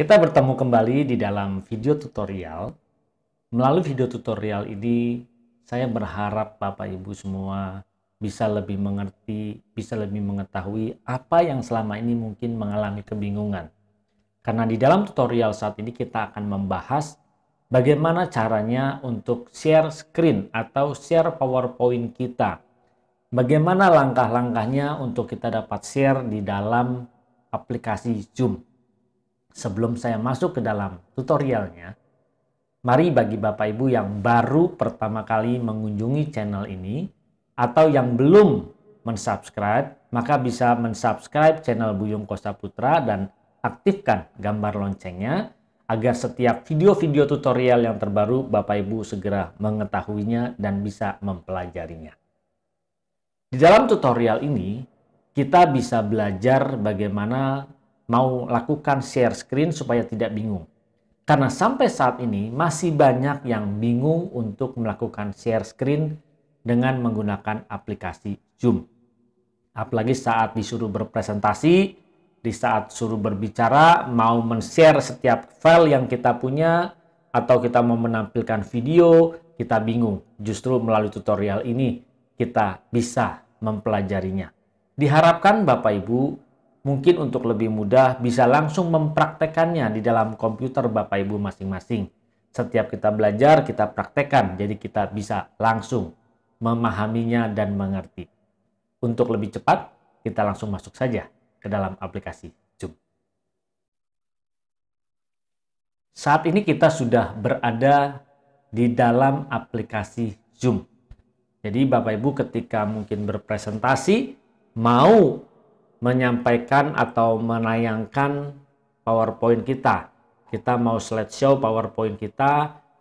Kita bertemu kembali di dalam video tutorial. Melalui video tutorial ini, saya berharap Bapak Ibu semua bisa lebih mengerti, bisa lebih mengetahui apa yang selama ini mungkin mengalami kebingungan. Karena di dalam tutorial saat ini kita akan membahas bagaimana caranya untuk share screen atau share PowerPoint kita. Bagaimana langkah-langkahnya untuk kita dapat share di dalam aplikasi Zoom. Sebelum saya masuk ke dalam tutorialnya, mari bagi Bapak Ibu yang baru pertama kali mengunjungi channel ini atau yang belum mensubscribe, maka bisa mensubscribe channel Buyung Kosa Putra dan aktifkan gambar loncengnya agar setiap video-video tutorial yang terbaru Bapak Ibu segera mengetahuinya dan bisa mempelajarinya. Di dalam tutorial ini, kita bisa belajar bagaimana mau lakukan share screen supaya tidak bingung. Karena sampai saat ini masih banyak yang bingung untuk melakukan share screen dengan menggunakan aplikasi Zoom. Apalagi saat disuruh berpresentasi, di saat suruh berbicara, mau men-share setiap file yang kita punya, atau kita mau menampilkan video, kita bingung. Justru melalui tutorial ini kita bisa mempelajarinya. Diharapkan Bapak Ibu mungkin untuk lebih mudah bisa langsung mempraktekannya di dalam komputer Bapak Ibu masing-masing. Setiap kita belajar, kita praktekkan, jadi kita bisa langsung memahaminya dan mengerti. Untuk lebih cepat, kita langsung masuk saja ke dalam aplikasi Zoom. Saat ini kita sudah berada di dalam aplikasi Zoom. Jadi Bapak Ibu ketika mungkin berpresentasi, mau menyampaikan atau menayangkan PowerPoint kita. Kita mau slideshow PowerPoint kita,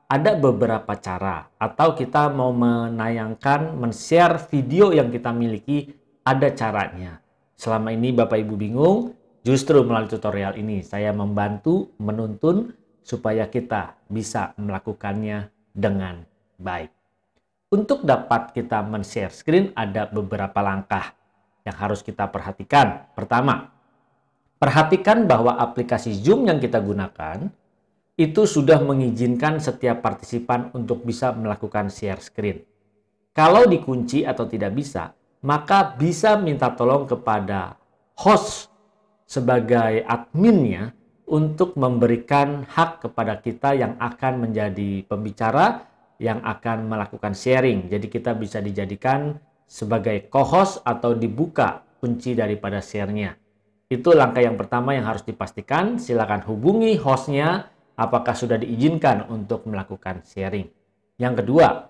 ada beberapa cara. Atau kita mau menayangkan, men-share video yang kita miliki, ada caranya. Selama ini Bapak Ibu bingung, justru melalui tutorial ini saya membantu menuntun supaya kita bisa melakukannya dengan baik. Untuk dapat kita men-share screen ada beberapa langkah yang harus kita perhatikan. Pertama, perhatikan bahwa aplikasi Zoom yang kita gunakan itu sudah mengizinkan setiap partisipan untuk bisa melakukan share screen. Kalau dikunci atau tidak bisa, maka bisa minta tolong kepada host sebagai adminnya untuk memberikan hak kepada kita yang akan menjadi pembicara yang akan melakukan sharing. Jadi kita bisa dijadikan sebagai co-host atau dibuka kunci daripada share-nya. Itu langkah yang pertama yang harus dipastikan. Silakan hubungi hostnya apakah sudah diizinkan untuk melakukan sharing. Yang kedua,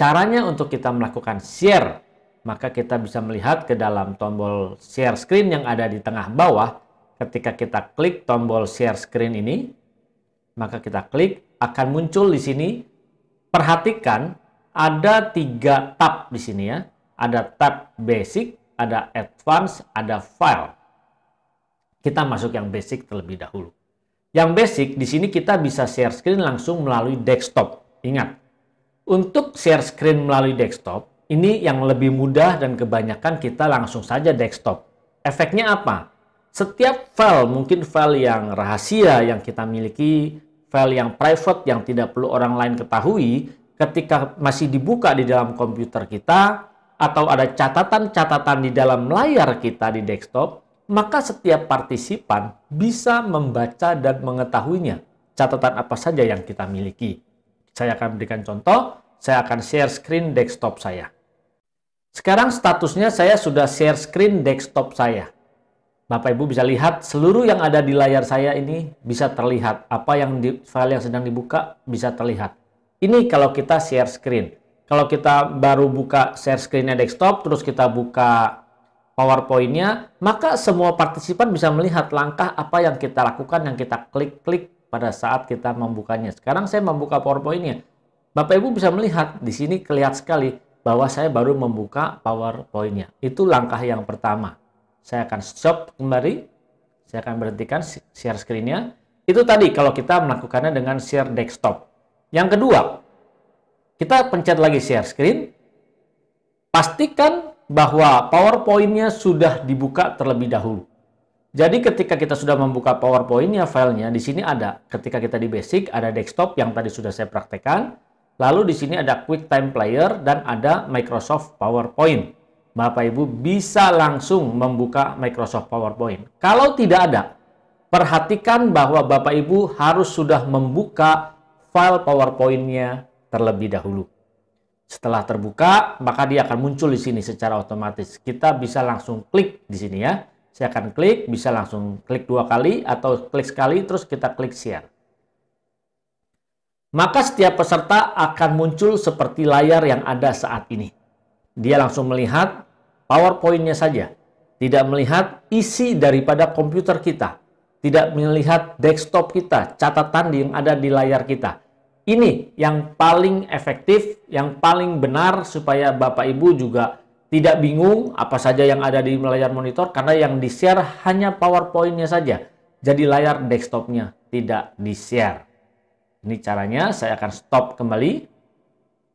caranya untuk kita melakukan share, maka kita bisa melihat ke dalam tombol share screen yang ada di tengah bawah. Ketika kita klik tombol share screen ini, maka kita klik akan muncul di sini. Perhatikan ada tiga tab di sini ya ada tab basic, ada advance, ada file. Kita masuk yang basic terlebih dahulu. Yang basic di sini kita bisa share screen langsung melalui desktop. Ingat, untuk share screen melalui desktop, ini yang lebih mudah dan kebanyakan kita langsung saja desktop. Efeknya apa? Setiap file, mungkin file yang rahasia yang kita miliki, file yang private yang tidak perlu orang lain ketahui, ketika masih dibuka di dalam komputer kita, atau ada catatan-catatan di dalam layar kita di desktop, maka setiap partisipan bisa membaca dan mengetahuinya. Catatan apa saja yang kita miliki. Saya akan berikan contoh, saya akan share screen desktop saya. Sekarang statusnya saya sudah share screen desktop saya. Bapak Ibu bisa lihat seluruh yang ada di layar saya ini bisa terlihat. Apa yang di file yang sedang dibuka bisa terlihat. Ini kalau kita share screen kalau kita baru buka share screen desktop, terus kita buka powerpointnya, maka semua partisipan bisa melihat langkah apa yang kita lakukan, yang kita klik-klik pada saat kita membukanya. Sekarang saya membuka powerpointnya, Bapak Ibu bisa melihat di sini kelihatan sekali bahwa saya baru membuka powerpointnya. Itu langkah yang pertama. Saya akan stop kembali. Saya akan berhentikan share screennya. Itu tadi kalau kita melakukannya dengan share desktop. Yang kedua, kita pencet lagi share screen. Pastikan bahwa PowerPoint-nya sudah dibuka terlebih dahulu. Jadi ketika kita sudah membuka PowerPoint-nya, filenya, di sini ada. Ketika kita di basic, ada desktop yang tadi sudah saya praktekkan. Lalu di sini ada quick time Player dan ada Microsoft PowerPoint. Bapak Ibu bisa langsung membuka Microsoft PowerPoint. Kalau tidak ada, perhatikan bahwa Bapak Ibu harus sudah membuka file PowerPoint-nya terlebih dahulu. Setelah terbuka, maka dia akan muncul di sini secara otomatis. Kita bisa langsung klik di sini ya. Saya akan klik, bisa langsung klik dua kali atau klik sekali, terus kita klik share. Maka setiap peserta akan muncul seperti layar yang ada saat ini. Dia langsung melihat PowerPoint-nya saja, tidak melihat isi daripada komputer kita, tidak melihat desktop kita, catatan yang ada di layar kita ini yang paling efektif, yang paling benar supaya Bapak Ibu juga tidak bingung apa saja yang ada di layar monitor karena yang di-share hanya PowerPoint-nya saja. Jadi layar desktop-nya tidak di-share. Ini caranya, saya akan stop kembali.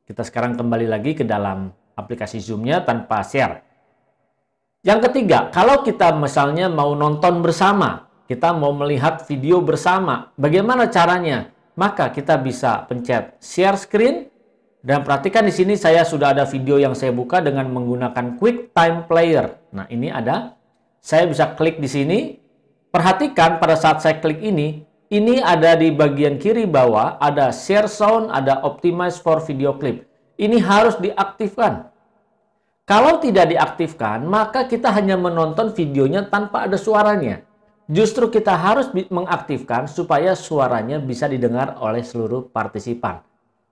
Kita sekarang kembali lagi ke dalam aplikasi Zoom-nya tanpa share. Yang ketiga, kalau kita misalnya mau nonton bersama, kita mau melihat video bersama, bagaimana caranya? maka kita bisa pencet share screen dan perhatikan di sini saya sudah ada video yang saya buka dengan menggunakan quick time player. Nah, ini ada. Saya bisa klik di sini. Perhatikan pada saat saya klik ini, ini ada di bagian kiri bawah ada share sound, ada optimize for video clip. Ini harus diaktifkan. Kalau tidak diaktifkan, maka kita hanya menonton videonya tanpa ada suaranya justru kita harus mengaktifkan supaya suaranya bisa didengar oleh seluruh partisipan.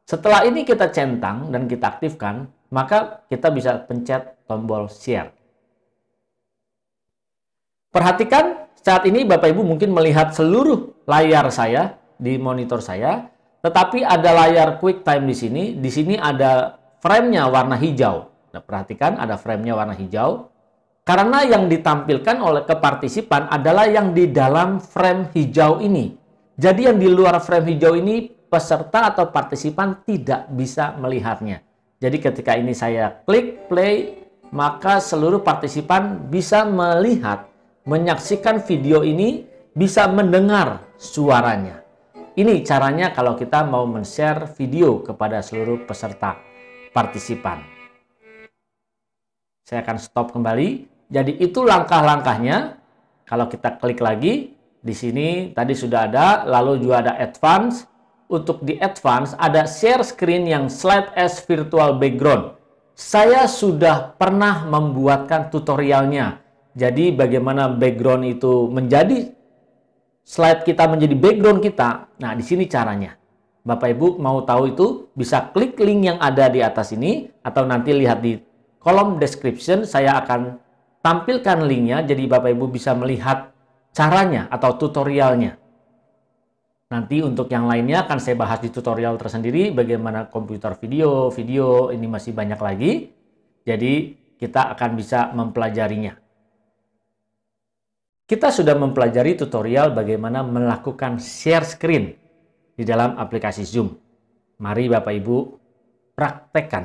Setelah ini kita centang dan kita aktifkan, maka kita bisa pencet tombol share. Perhatikan saat ini Bapak Ibu mungkin melihat seluruh layar saya di monitor saya, tetapi ada layar quick time di sini, di sini ada framenya warna hijau. Nah, perhatikan ada framenya warna hijau, karena yang ditampilkan oleh kepartisipan adalah yang di dalam frame hijau ini. Jadi yang di luar frame hijau ini peserta atau partisipan tidak bisa melihatnya. Jadi ketika ini saya klik play, maka seluruh partisipan bisa melihat, menyaksikan video ini, bisa mendengar suaranya. Ini caranya kalau kita mau men-share video kepada seluruh peserta partisipan. Saya akan stop kembali. Jadi itu langkah-langkahnya. Kalau kita klik lagi, di sini tadi sudah ada, lalu juga ada advance. Untuk di advance ada share screen yang slide as virtual background. Saya sudah pernah membuatkan tutorialnya. Jadi bagaimana background itu menjadi slide kita menjadi background kita. Nah, di sini caranya. Bapak Ibu mau tahu itu bisa klik link yang ada di atas ini atau nanti lihat di kolom description saya akan tampilkan linknya jadi Bapak Ibu bisa melihat caranya atau tutorialnya. Nanti untuk yang lainnya akan saya bahas di tutorial tersendiri bagaimana komputer video, video ini masih banyak lagi. Jadi kita akan bisa mempelajarinya. Kita sudah mempelajari tutorial bagaimana melakukan share screen di dalam aplikasi Zoom. Mari Bapak Ibu praktekkan.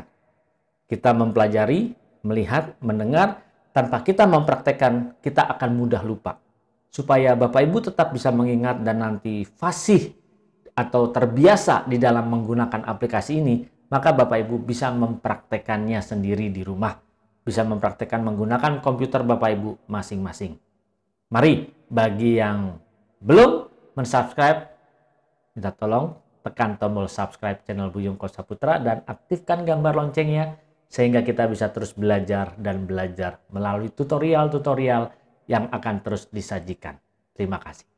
Kita mempelajari, melihat, mendengar, tanpa kita mempraktekkan, kita akan mudah lupa. Supaya Bapak Ibu tetap bisa mengingat dan nanti fasih atau terbiasa di dalam menggunakan aplikasi ini, maka Bapak Ibu bisa mempraktekannya sendiri di rumah. Bisa mempraktekkan menggunakan komputer Bapak Ibu masing-masing. Mari, bagi yang belum mensubscribe, minta tolong tekan tombol subscribe channel Buyung Putra dan aktifkan gambar loncengnya sehingga kita bisa terus belajar dan belajar melalui tutorial-tutorial yang akan terus disajikan. Terima kasih.